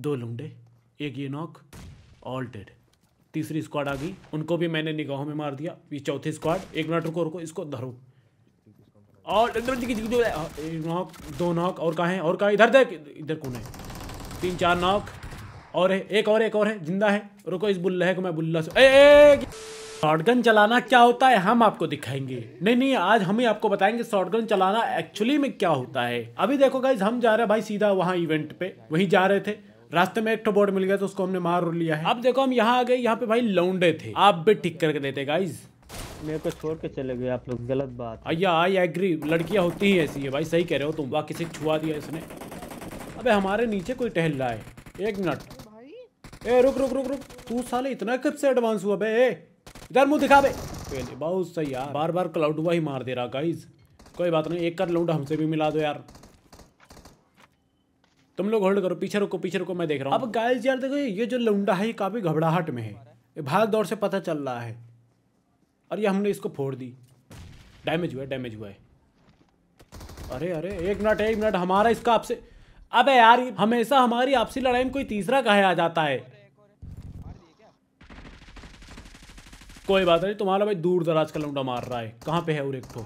दो लुंडे एक ये नॉक ऑल डेड तीसरी स्क्वाड आ गई उनको भी मैंने निगाहों में मार दिया ये चौथी स्क्वाड एक मिनट रुको रुको इसको धरो और नॉक दो नॉक और कहाँ है और कहाँ इधर देख इधर कौन है तीन चार नॉक और है एक और एक और है जिंदा है रुको इस बुल्ले को मैं बुल्ला से शॉटगन चलाना क्या होता है हम आपको दिखाएंगे नहीं नहीं आज हम ही आपको बताएंगे शॉटगन चलाना एक्चुअली में क्या होता है अभी देखो गाइज हम जा रहे हैं भाई सीधा वहाँ इवेंट पे वहीं जा रहे थे रास्ते में एक बोर्ड मिल गया तो उसको हमने मार लिया है अब देखो हम यहाँ आ गए यहाँ पे भाई लौंडे थे आप भी ठीक करके देते गाइज मेरे को छोड़ के चले गए आप लोग गलत बात अय्या आई एग्री लड़कियाँ होती ही ऐसी है भाई सही कह रहे हो तुम तो बाकी से छुआ दिया इसने अबे हमारे नीचे कोई टहल रहा है एक मिनट ए रुक रुक रुक रुक तू साले इतना कब से एडवांस हुआ बे इधर मुंह दिखा बे बहुत सही यार बार बार क्लाउड हुआ ही मार दे रहा गाइज कोई बात नहीं एक कर लौंड हमसे भी मिला दो यार तुम लोग होल्ड करो पीछे रुको पीछे रुको मैं देख रहा हूँ अब गाइस यार देखो ये जो लुंडा है ये काफ़ी घबराहट में है भाग दौड़ से पता चल रहा है और ये हमने इसको फोड़ दी डैमेज हुआ है डैमेज हुआ है अरे अरे एक मिनट एक मिनट हमारा इसका आपसे अबे यार हमेशा हमारी आपसी लड़ाई में कोई तीसरा आ जाता है कोई बात नहीं तुम्हारा भाई दूर दराज का लुंडा मार रहा है कहाँ पे है तो? और एक तो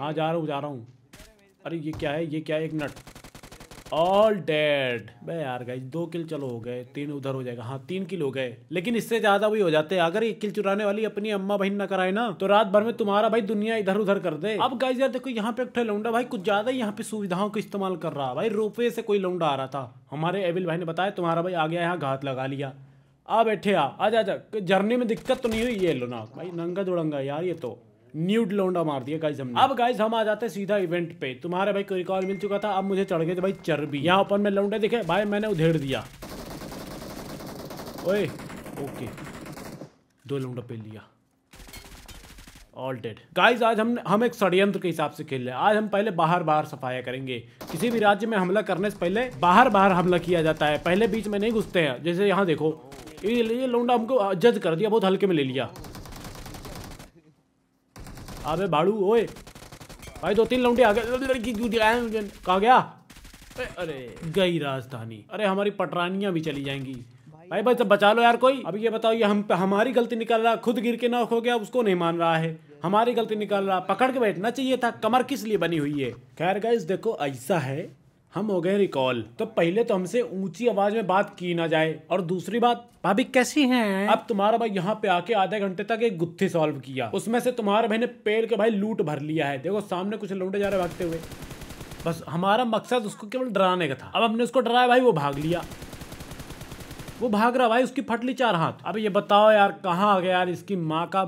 हाँ जा रहा हूँ जा रहा हूँ अरे ये क्या है ये क्या है एक मिनट ऑल डेड भाई यार गाइज दो किल चलो हो गए तीन उधर हो जाएगा हाँ तीन किल हो गए लेकिन इससे ज्यादा भी हो जाते अगर एक किल चुराने वाली अपनी अम्मा बहन ना कराए ना तो रात भर में तुम्हारा भाई दुनिया इधर उधर कर दे अब गाइज यार देखो यहाँ पे एक लौंडा भाई कुछ ज्यादा यहाँ पे सुविधाओं का इस्तेमाल कर रहा भाई रोपवे से कोई लौंडा आ रहा था हमारे एविल भाई ने बताया तुम्हारा भाई आ गया यहाँ घात लगा लिया आ बैठे आ आजा आजा जर्नी में दिक्कत तो नहीं हुई ये लो ना भाई नंगा दुड़ंगा यार ये तो न्यूड लौंडा मार दिया गाइस हमने अब गाइस हम आ जाते हैं सीधा इवेंट पे तुम्हारे भाई को रिकॉर्ड मिल चुका था अब मुझे चढ़ गए थे भाई चर्बी यहाँ ऊपर में लौंडे देखे भाई मैंने उधेड़ दिया ओए ओके दो लौंडा पे लिया ऑल डेड गाइज आज हम हम एक षड्यंत्र के हिसाब से खेल रहे हैं आज हम पहले बाहर बाहर सफाया करेंगे किसी भी राज्य में हमला करने से पहले बाहर बाहर हमला किया जाता है पहले बीच में नहीं घुसते हैं जैसे यहाँ देखो ये ये लौंडा हमको जज कर दिया बहुत हल्के में ले लिया अबे बाड़ू ओए भाई दो तीन लौंडे आ गए लड़की गया अरे गई राजधानी अरे हमारी पटरानियां भी चली जाएंगी भाई भाई सब बचा लो यार कोई अभी ये बताओ ये हम हमारी गलती निकल रहा खुद गिर के ना हो गया उसको नहीं मान रहा है हमारी गलती निकल रहा पकड़ के बैठना चाहिए था कमर किस लिए बनी हुई है खैर गाइस देखो ऐसा है हम हो गए रिकॉल तो पहले तो हमसे ऊंची आवाज में बात की ना जाए और दूसरी बात भाभी कैसी हैं अब तुम्हारा भाई यहाँ पे आके आधे घंटे तक एक गुत्थी सॉल्व किया उसमें से तुम्हारे भाई ने पेल के भाई लूट भर लिया है देखो सामने कुछ लौटे जा रहे भागते हुए बस हमारा मकसद उसको केवल डराने का था अब हमने उसको डराया भाई वो भाग लिया वो भाग रहा भाई उसकी फटली चार हाथ अब ये बताओ यार कहाँ आ गया यार इसकी माँ का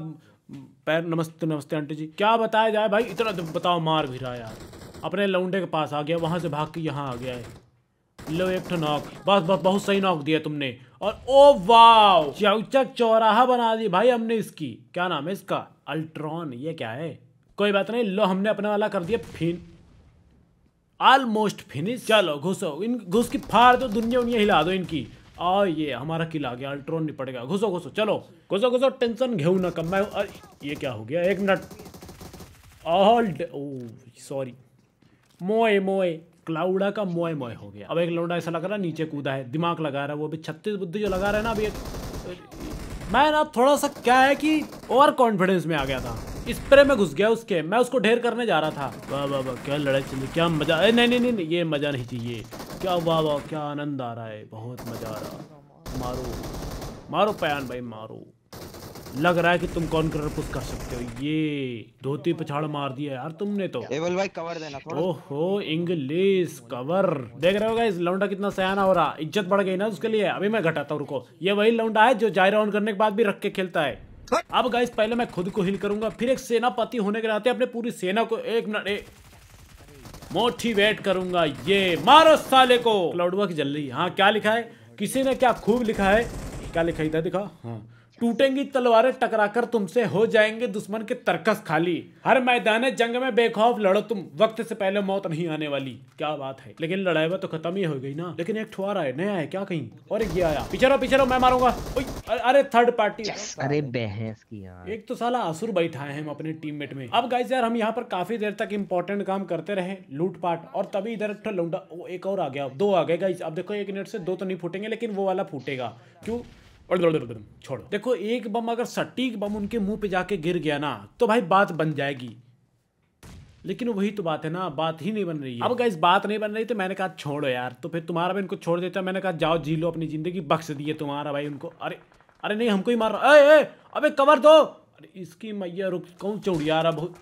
पैर नमस्ते नमस्ते आंटी जी क्या बताया जाए भाई इतना तो बताओ मार भी रहा यार अपने लौंडे के पास आ गया वहाँ से भाग के यहाँ आ गया है लो एक नॉक बस बस बहुत सही नॉक दिया तुमने और ओ वाव चौचक चौराहा बना दी भाई हमने इसकी क्या नाम है इसका अल्ट्रॉन ये क्या है कोई बात नहीं लो हमने अपना वाला कर दिया फिन ऑलमोस्ट फिनिश चलो घुसो इन घुस की फाड़ दो दुनिया उनिया हिला दो इनकी और ये हमारा किला आ गया अल्ट्रॉन निपट गया घुसो घुसो चलो घुसो घुसो टेंशन घेऊ ना कम मैं ये क्या हो गया एक मिनट ओ सॉरी मोए मोए क्लाउडा का मोए मोए हो गया अब एक लौंडा ऐसा लग रहा है नीचे कूदा है दिमाग लगा रहा है वो भी छत्तीस बुद्धि जो लगा रहा है ना अभी एक मैं ना थोड़ा सा क्या है कि ओवर कॉन्फिडेंस में आ गया था स्प्रे में घुस गया उसके मैं उसको ढेर करने जा रहा था वाह वाह वाह क्या लड़ाई चली क्या मजा नहीं नहीं नहीं ये मजा नहीं चाहिए क्या वाह वाह क्या आनंद आ रहा है बहुत मजा आ रहा मारो मारो पयान भाई मारो लग रहा है कि तुम कौन कर पुश कर सकते हो ये धोती पछाड़ मार दिया यार तुमने तो एवल भाई कवर देना ओहो इंग्लिश कवर देख रहे हो इस लौंडा कितना सयाना हो रहा इज्जत बढ़ गई ना उसके लिए अभी मैं घटाता हूँ रुको ये वही लौंडा है जो जाय राउंड करने के बाद भी रख के खेलता है अब गाइस पहले मैं खुद को हिल करूंगा फिर एक सेनापति होने के नाते अपने पूरी सेना को एक मिनट मोटिवेट करूंगा ये मारो साले को क्लाउडवर्क जल्दी हाँ क्या लिखा है किसी ने क्या खूब लिखा है क्या लिखा इधर दिखा हाँ टूटेंगी तलवारें टकराकर तुमसे हो जाएंगे दुश्मन के तरकस खाली हर मैदान जंग में बेखौफ लड़ो तुम वक्त से पहले मौत नहीं आने वाली क्या बात है लेकिन लड़ाई में तो खत्म ही हो गई ना लेकिन एक ठुआर है नया है क्या कहीं और एक ये आया पिछड़ो पिछड़ो मैं मारूंगा अरे थर्ड पार्टी अरे बहस की यार एक तो साला आसुर बैठाए हम अपने टीममेट में अब गाइस यार हम यहाँ पर काफी देर तक इंपॉर्टेंट काम करते रहे लूटपाट और तभी इधर एक लौंडा एक और आ गया दो आ गए गाइस अब देखो एक मिनट से दो तो नहीं फूटेंगे लेकिन वो वाला फूटेगा क्यों छोड़ देखो एक बम अगर सटीक बम उनके मुंह पे जाके गिर गया ना तो भाई बात बन जाएगी लेकिन वही तो बात है ना बात ही नहीं बन रही है अब गाइस बात नहीं बन रही तो मैंने कहा छोड़ो यार तो फिर तुम्हारा भी इनको छोड़ देता मैंने कहा जाओ जी लो अपनी ज़िंदगी बख्श दिए तुम्हारा भाई उनको अरे अरे नहीं हमको ही मार रहा अरे अबे कवर दो अरे इसकी मैया रुक कौन चौड़िया यार अब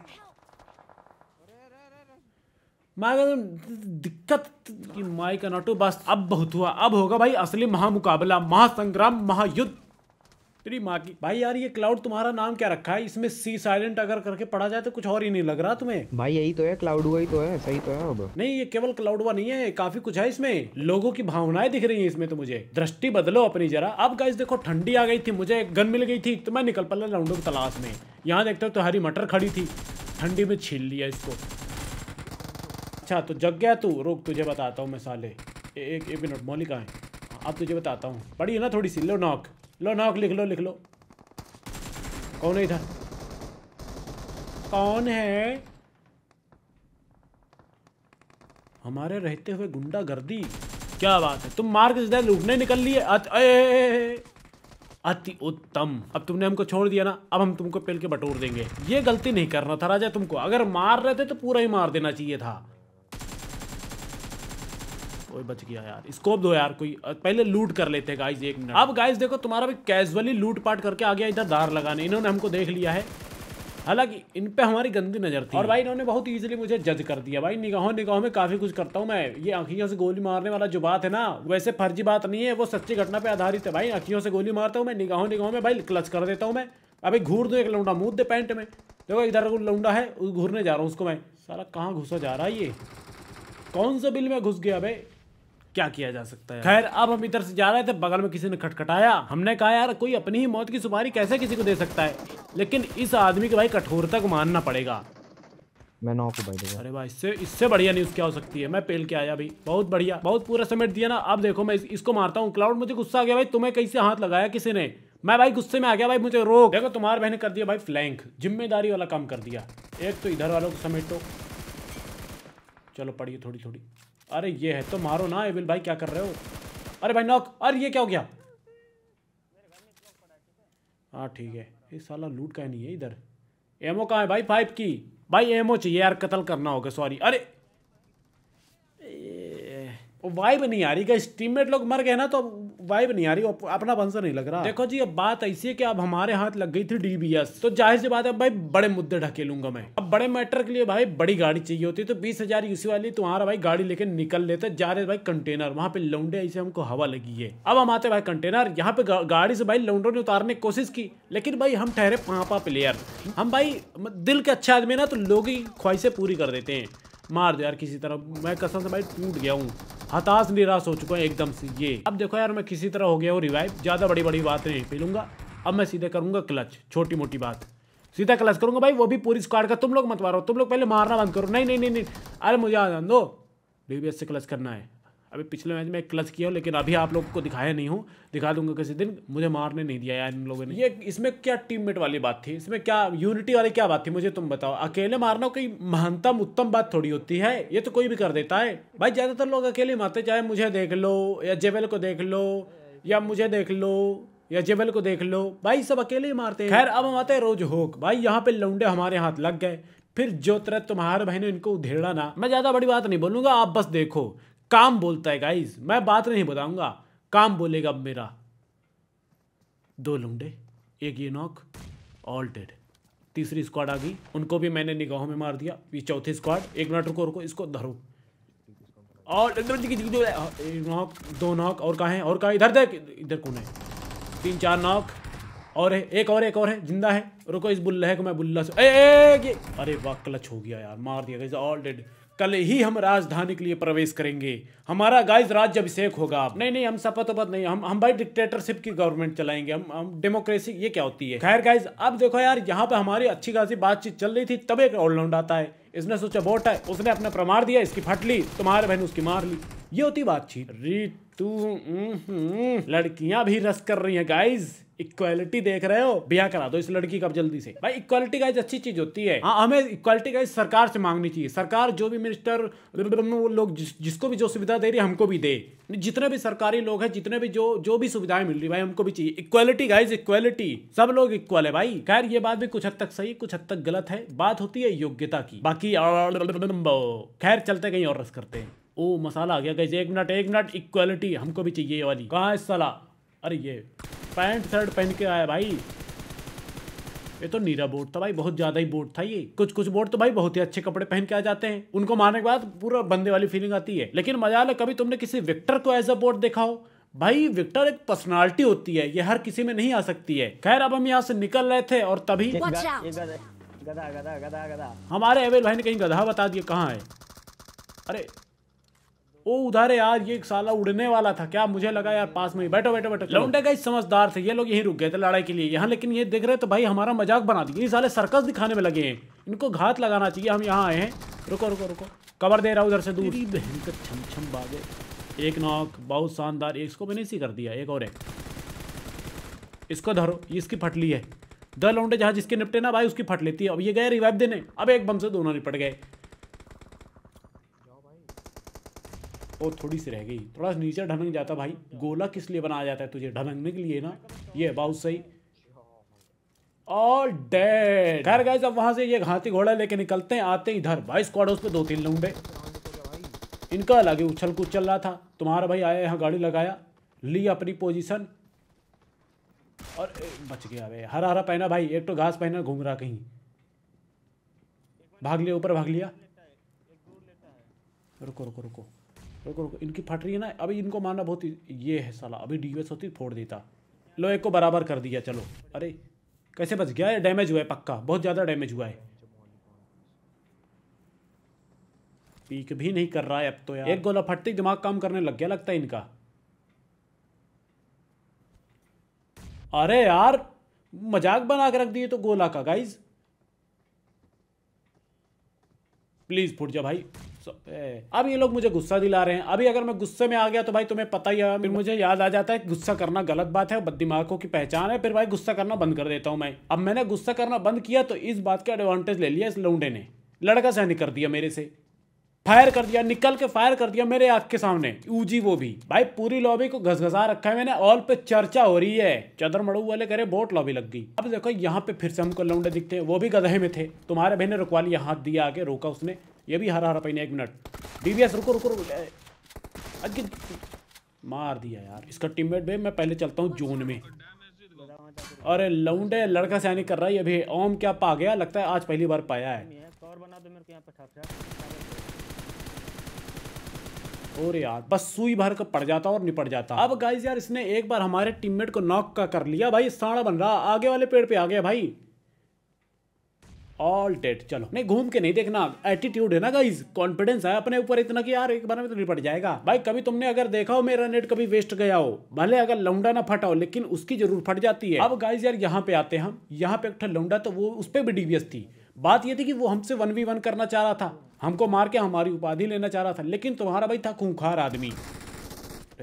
मैं दिक्कत कि माई का नाटो बस अब बहुत हुआ अब होगा भाई असली महामुकाबला महासंग्राम महायुद्ध तेरी माँ की भाई यार ये क्लाउड तुम्हारा नाम क्या रखा है इसमें सी साइलेंट अगर करके पढ़ा जाए तो कुछ और ही नहीं लग रहा तुम्हें भाई यही तो है क्लाउड हुआ ही तो है सही तो है अब नहीं ये केवल क्लाउड हुआ नहीं है काफी कुछ है इसमें लोगों की भावनाएं दिख रही है इसमें तो मुझे दृष्टि बदलो अपनी जरा अब गाइस देखो ठंडी आ गई थी मुझे एक गन मिल गई थी तो मैं निकल पड़ा लाउंडो की तलाश में यहाँ देखते हो तो हरी मटर खड़ी थी ठंडी में छील लिया इसको अच्छा तो जग गया तू रुक तुझे बताता हूँ मैं साले एक एक मिनट मौली कहाँ है हाँ, अब तुझे बताता हूँ है ना थोड़ी सी लो नॉक लो नॉक लिख लो लिख लो कौन है इधर कौन है हमारे रहते हुए गुंडा गर्दी क्या बात है तुम मार के लूटने निकल लिए अति उत्तम अब तुमने हमको छोड़ दिया ना अब हम तुमको पेल के बटोर देंगे ये गलती नहीं करना था राजा तुमको अगर मार रहे थे तो पूरा ही मार देना चाहिए था कोई बच गया यार स्कोप दो यार कोई पहले लूट कर लेते गाइज एक मिनट अब गाइज देखो तुम्हारा भी कैजुअली लूट पाट करके आ गया इधर धार लगाने इन्होंने हमको देख लिया है हालांकि इन पे हमारी गंदी नज़र थी और भाई इन्होंने बहुत ईजिली मुझे जज कर दिया भाई निगाहों निगाहों में काफ़ी कुछ करता हूँ मैं ये आँखियों से गोली मारने वाला जो बात है ना वैसे फर्जी बात नहीं है वो सच्ची घटना पे आधारित है भाई आँखियों से गोली मारता हूँ मैं निगाहों निगाहों में भाई क्लच कर देता हूँ मैं अभी घूर दो एक लौंडा मूद दे पैंट में देखो इधर लौंडा है घूरने जा रहा हूँ उसको मैं सारा कहाँ घुसा जा रहा है ये कौन सा बिल में घुस गया भाई क्या किया जा सकता है खैर अब हम इधर से जा रहे थे बगल में किसी ने खटखटाया हमने कहा यार कोई अपनी ही मौत की सुपारी कैसे किसी को दे सकता है लेकिन इस आदमी के भाई कठोरता को मानना पड़ेगा मैं नौ को भाई अरे भाई इससे इससे बढ़िया न्यूज क्या हो सकती है मैं पेल के आया भाई बहुत बढ़िया बहुत पूरा समेट दिया ना अब देखो मैं इस, इसको मारता हूँ क्लाउड मुझे गुस्सा आ गया भाई तुम्हें कैसे हाथ लगाया किसी ने मैं भाई गुस्से में आ गया भाई मुझे रोक देखो तुम्हारे बहन कर दिया भाई फ्लैंक जिम्मेदारी वाला काम कर दिया एक तो इधर वालों को समेटो चलो पढ़िए थोड़ी थोड़ी अरे ये है तो मारो ना एविल भाई क्या कर रहे हो अरे भाई नॉक अरे ये क्या हो गया हाँ ठीक है ये साला लूट का नहीं है इधर एमओ कहाँ है भाई फाइव की भाई एमओ चाहिए यार कत्ल करना होगा सॉरी अरे वाइब नहीं आ रही क्या टीम लोग मर गए ना तो वाइब नहीं आ रही अपना बंसर नहीं लग रहा देखो जी अब बात ऐसी है कि अब हमारे हाथ लग गई थी डीबीएस तो जाहिर सी बात है भाई बड़े मुद्दे ढके लूंगा मैं अब बड़े मैटर के लिए भाई बड़ी गाड़ी चाहिए होती है तो बीस हजार यूसी वाली तुम्हारा तो भाई गाड़ी लेके निकल लेते जा रहे भाई कंटेनर वहां पे लौंडे ऐसे हमको हवा लगी है अब हम आते भाई कंटेनर यहाँ पे गाड़ी से भाई लौंडो ने उतारने की कोशिश की लेकिन भाई हम ठहरे पापा प्लेयर हम भाई दिल के अच्छे आदमी ना तो लोग ही ख्वाहिशें पूरी कर देते हैं मार दो यार किसी तरह मैं कसम से भाई टूट गया हूँ हताश निराश हो चुका है एकदम से ये अब देखो यार मैं किसी तरह हो गया हूँ रिवाइव ज़्यादा बड़ी बड़ी बात नहीं पीलूंगा अब मैं सीधे करूँगा क्लच छोटी मोटी बात सीधा क्लच करूँगा भाई वो भी पूरी स्क्वाड का तुम लोग मत मारो तुम लोग पहले मारना बंद करो नहीं नहीं नहीं नहीं अरे मुझे आ जान दो डी से क्लच करना है अभी पिछले मैच में क्लच किया हूँ लेकिन अभी आप लोग को दिखाया नहीं हूँ दिखा दूंगा किसी दिन मुझे मारने नहीं दिया यार इन लोगों ने ये इसमें क्या टीममेट वाली बात थी इसमें क्या यूनिटी वाली क्या बात थी मुझे तुम बताओ अकेले मारना कोई महानतम उत्तम बात थोड़ी होती है ये तो कोई भी कर देता है भाई ज़्यादातर लोग अकेले मारते चाहे मुझे देख लो या जेवेल को देख लो या मुझे देख लो या जेबल को देख लो भाई सब अकेले ही मारते हैं खैर अब हम आते हैं रोज होक भाई यहाँ पे लौंडे हमारे हाथ लग गए फिर जो तरह तुम्हारे भाई ने इनको उधेड़ा ना मैं ज़्यादा बड़ी बात नहीं बोलूंगा आप बस देखो काम बोलता है गाइज मैं बात नहीं बताऊंगा काम बोलेगा अब मेरा दो लुंडे एक ये नॉक ऑल डेड तीसरी स्क्वाड आ गई उनको भी मैंने निगाहों में मार दिया ये चौथी स्क्वाड एक मिनट रुको रुको इसको धरो और नॉक दो नॉक और कहाँ है और कहाँ इधर देख इधर कौन है तीन चार नॉक और है एक और एक और है जिंदा है रुको इस बुल्ला है को मैं बुल्ला से ए, ए, ए, अरे वाह क्लच हो गया यार मार दिया ऑल डेड कल ही हम राजधानी के लिए प्रवेश करेंगे हमारा गाइस राज्य अभिषेक होगा आप नहीं नहीं हम शपथ वपथ नहीं हम हम भाई डिक्टेटरशिप की गवर्नमेंट चलाएंगे हम हम डेमोक्रेसी ये क्या होती है खैर गाइस अब देखो यार यहाँ पे हमारी अच्छी खासी बातचीत चल रही थी तब एक ऑलराउंड आता है इसने सोचा वोट है उसने अपना प्रमाण दिया इसकी फट ली तुम्हारे बहन उसकी मार ली ये होती बातचीत रीतू लड़कियां भी रस कर रही हैं गाइज इक्वालिटी देख रहे हो ब्याह करा दो इस लड़की का जल्दी से भाई इक्वालिटी गाइज अच्छी चीज होती है हाँ हमें इक्वालिटी गाइज सरकार से मांगनी चाहिए सरकार जो भी मिनिस्टर वो लोग जिस, जिसको भी जो सुविधा दे रही है हमको भी दे जितने भी सरकारी लोग हैं जितने भी जो जो भी सुविधाएं मिल रही है भाई हमको भी चाहिए इक्वालिटी गाइज इक्वालिटी सब लोग इक्वल है भाई खैर ये बात भी कुछ हद तक सही कुछ हद तक गलत है बात होती है योग्यता की बाकी खैर चलते कहीं और रस करते हैं ओ मसाला आ गया कैसे एक मिनट एक मिनट इक्वालिटी हमको भी चाहिए ये वाली कहाँ है सला अरे ये पैंट शर्ट पहन के आया भाई ये तो नीरा बोर्ड था भाई बहुत ज़्यादा ही बोर्ड था ये कुछ कुछ बोर्ड तो भाई बहुत ही अच्छे कपड़े पहन के आ जाते हैं उनको मारने के बाद पूरा बंदे वाली फीलिंग आती है लेकिन मजा आला कभी तुमने किसी विक्टर को एज अ बोर्ड देखा हो भाई विक्टर एक पर्सनालिटी होती है ये हर किसी में नहीं आ सकती है खैर अब हम यहाँ से निकल रहे थे और तभी गदा, गदा, गदा, गदा, गदा, हमारे अवेल भाई ने कहीं गधा बता दिया कहाँ है अरे ओ उधर है यार ये साला उड़ने वाला था क्या मुझे लगा यार पास में ही बैठो बैठो बैठो लौंडे का समझदार थे ये लोग यहीं रुक गए थे लड़ाई के लिए यहाँ लेकिन ये देख रहे तो भाई हमारा मजाक बना दिया ये साले सर्कस दिखाने में लगे हैं इनको घात लगाना चाहिए हम यहाँ आए हैं रुको रुको रुको कवर दे रहा उधर से दूर बहन का छम छम बागे एक नॉक बहुत शानदार एक इसको मैंने इसी कर दिया एक और एक इसको धरो इसकी फटली है द लौंडे जहाँ जिसके निपटे ना भाई उसकी फट लेती है अब ये गए रिवाइव देने अब एक बम से दोनों निपट गए और थोड़ी सी रह गई थोड़ा सा नीचे ढनक जाता भाई गोला किस लिए बनाया जाता है तुझे ढनकने के लिए ना ये बहुत सही और डेड खैर गए अब वहां से ये घाती घोड़ा लेके निकलते हैं आते इधर भाई स्क्वाड उस पर दो तीन लूंडे इनका अलग ही उछल कुछ चल रहा था तुम्हारा भाई आया यहाँ गाड़ी लगाया ली अपनी पोजिशन और बच गया भाई हरा हरा पहना भाई एक तो घास पहना घूम रहा कहीं भाग लिया ऊपर भाग लिया रुको रुको रुको रुको रुको इनकी फट रही है ना अभी इनको मारना बहुत ये है साला अभी डी होती फोड़ देता लो एक को बराबर कर दिया चलो अरे कैसे बच गया है डैमेज हुआ है पक्का बहुत ज़्यादा डैमेज हुआ है पीक भी नहीं कर रहा है अब तो यार एक गोला फटते ही दिमाग काम करने लग गया लगता है इनका अरे यार मजाक बना के रख दिए तो गोला का गाइज प्लीज फुट जा भाई अब ये लोग मुझे गुस्सा दिला रहे हैं अभी अगर मैं गुस्से में आ गया तो भाई तुम्हें पता ही है फिर मुझे याद आ जाता है गुस्सा करना गलत बात है बददिमागों की पहचान है फिर भाई गुस्सा करना बंद कर देता हूँ मैं अब मैंने गुस्सा करना बंद किया तो इस बात का एडवांटेज ले लिया इस लौंडे ने लड़का सहनी कर दिया मेरे से फायर कर दिया निकल के फायर कर दिया मेरे आंख के सामने ऊजी वो भी भाई पूरी लॉबी को घसघसा रखा है मैंने ऑल पे चर्चा हो रही है चदर मड़ू वाले करे बोट लॉबी लग गई अब देखो यहाँ पे फिर से हमको लौंडे दिखते हैं वो भी गधे में थे तुम्हारे भाई ने रुकवा लिया हाथ दिया आगे रोका उसने ये भी हरा हरा पहने एक मिनट डीबीएस रुको रुको रुको अगिन मार दिया यार इसका टीममेट मेट मैं पहले चलता हूँ जोन में अरे लौंडे लड़का सैनिक कर रहा है ये भी ओम क्या पा गया लगता है आज पहली बार पाया है और यार बस सुई भर कर पड़ जाता और निपट जाता अब गाइज यार इसने एक बार हमारे टीममेट को नॉक का कर लिया भाई साड़ा बन रहा आगे वाले पेड़ पे आ गया भाई ऑल डेट चलो नहीं घूम के नहीं देखना एटीट्यूड है ना गाइज कॉन्फिडेंस है अपने ऊपर इतना कि यार एक बार में तो निपट जाएगा भाई कभी तुमने अगर देखा हो मेरा नेट कभी वेस्ट गया हो भले अगर लौंडा ना फटा हो लेकिन उसकी जरूर फट जाती है अब गाइज यार यहाँ पे आते हम यहाँ पे एक लौंडा तो वो उस पर भी डीवीएस थी बात ये थी कि वो हमसे वन वी वन करना चाह रहा था हमको मार के हमारी उपाधि लेना चाह रहा था लेकिन तुम्हारा भाई था खूंखार आदमी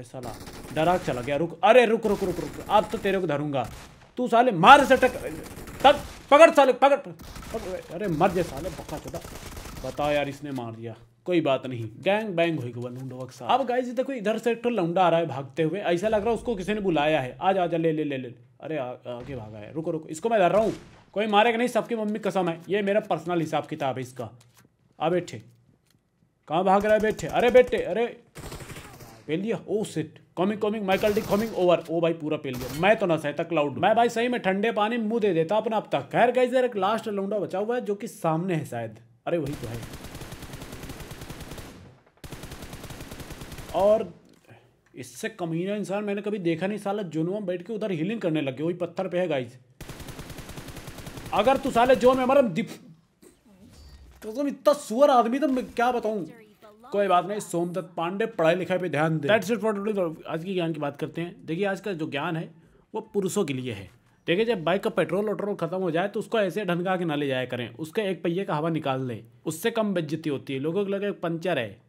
साला डरा चला गया रुक अरे रुक रुक रुक रुक अब तो तेरे को धरूंगा तू साले मार से टक तक पकड़ साले पकड़ अरे मर जा साले बका चोटा बता यार इसने मार दिया कोई बात नहीं गैंग बैंग हो गया लूडो वक्सा अब गाइस देखो तो इधर से एक लौंडा आ रहा है भागते हुए ऐसा लग रहा है उसको किसी ने बुलाया है आ जा ले ले ले ले अरे आगे भागा है रुको रुको इसको मैं डर रहा हूँ कोई मारेगा नहीं सबकी मम्मी कसम है ये मेरा पर्सनल हिसाब किताब है इसका आ बैठे कहाँ भाग रहा है बैठे अरे बैठे अरे पेल लिया ओ sit coming coming Michael D coming over ओ भाई पूरा पेल गया मैं तो ना सहता क्लाउड मैं भाई सही में ठंडे पानी मुंह दे देता अपना अब तक खैर गई एक लास्ट लौंडा बचा हुआ है जो कि सामने है शायद अरे वही तो है और इससे कमीना इंसान मैंने कभी देखा नहीं साला जोन में बैठ के उधर हीलिंग करने लगे वही पत्थर पे है गाइज अगर तू साले जोन में हमारा तो इतना सुअर आदमी तो मैं क्या बताऊं कोई बात नहीं सोमदत्त पांडे पढ़ाई लिखाई पे ध्यान दे दैट्स इट फॉर आज के ज्ञान की बात करते हैं देखिए आज का जो ज्ञान है वो पुरुषों के लिए है देखिए जब बाइक का पेट्रोल वेट्रोल खत्म हो जाए तो उसको ऐसे ढंगा के ना ले जाया करें उसके एक पहिए का हवा निकाल दें उससे कम बेज्जती होती है लोगों को लगे पंचर है